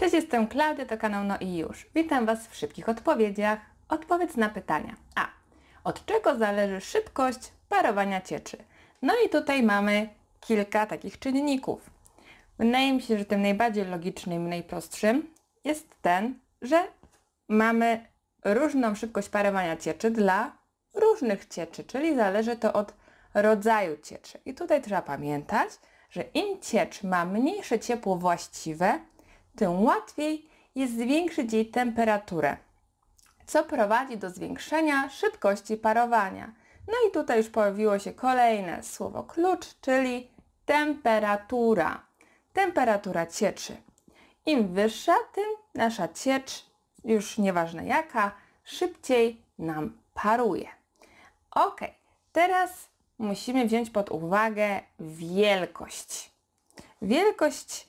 Cześć, jestem Klaudia, to kanał No i Już. Witam Was w szybkich odpowiedziach. Odpowiedz na pytania. A. Od czego zależy szybkość parowania cieczy? No i tutaj mamy kilka takich czynników. Wydaje mi się, że tym najbardziej logicznym, najprostszym jest ten, że mamy różną szybkość parowania cieczy dla różnych cieczy, czyli zależy to od rodzaju cieczy. I tutaj trzeba pamiętać, że im ciecz ma mniejsze ciepło właściwe, tym łatwiej jest zwiększyć jej temperaturę, co prowadzi do zwiększenia szybkości parowania. No i tutaj już pojawiło się kolejne słowo klucz, czyli temperatura. Temperatura cieczy. Im wyższa, tym nasza ciecz, już nieważne jaka, szybciej nam paruje. Ok, teraz musimy wziąć pod uwagę wielkość. Wielkość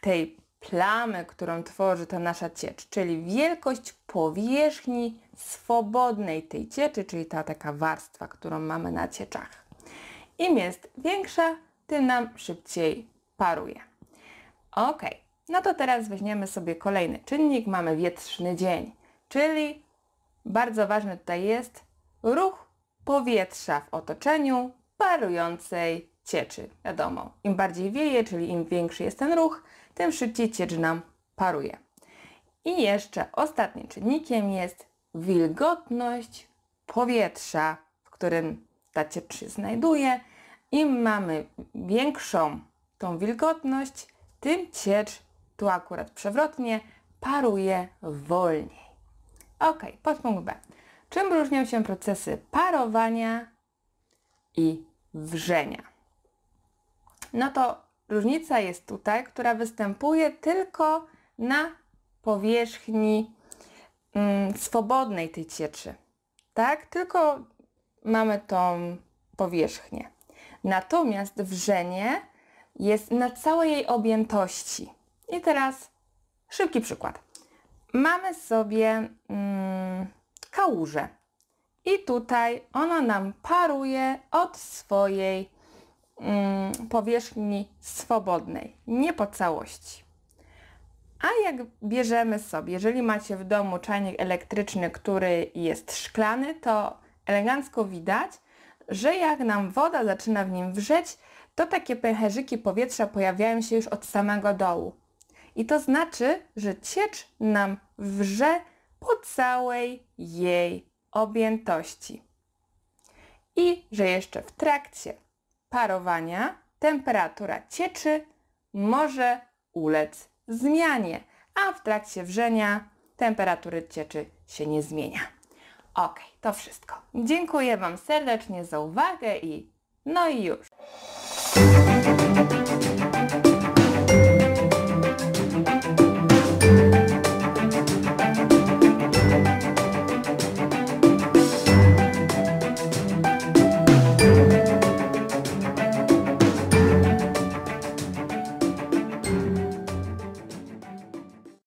tej plamy, którą tworzy ta nasza ciecz, czyli wielkość powierzchni swobodnej tej cieczy, czyli ta taka warstwa, którą mamy na cieczach. Im jest większa, tym nam szybciej paruje. Ok, no to teraz weźmiemy sobie kolejny czynnik. Mamy wietrzny dzień, czyli bardzo ważny tutaj jest ruch powietrza w otoczeniu parującej cieczy. Wiadomo, im bardziej wieje, czyli im większy jest ten ruch, tym szybciej ciecz nam paruje. I jeszcze ostatnim czynnikiem jest wilgotność powietrza, w którym ta ciecz się znajduje. Im mamy większą tą wilgotność, tym ciecz, tu akurat przewrotnie, paruje wolniej. Ok, podpunkt B. Czym różnią się procesy parowania i wrzenia? no to różnica jest tutaj, która występuje tylko na powierzchni mm, swobodnej tej cieczy. Tak? Tylko mamy tą powierzchnię. Natomiast wrzenie jest na całej jej objętości. I teraz szybki przykład. Mamy sobie mm, kałużę i tutaj ona nam paruje od swojej Mm, powierzchni swobodnej, nie po całości. A jak bierzemy sobie, jeżeli macie w domu czajnik elektryczny, który jest szklany, to elegancko widać, że jak nam woda zaczyna w nim wrzeć, to takie pęcherzyki powietrza pojawiają się już od samego dołu. I to znaczy, że ciecz nam wrze po całej jej objętości. I że jeszcze w trakcie parowania temperatura cieczy może ulec zmianie, a w trakcie wrzenia temperatury cieczy się nie zmienia. Ok, to wszystko. Dziękuję Wam serdecznie za uwagę i no i już.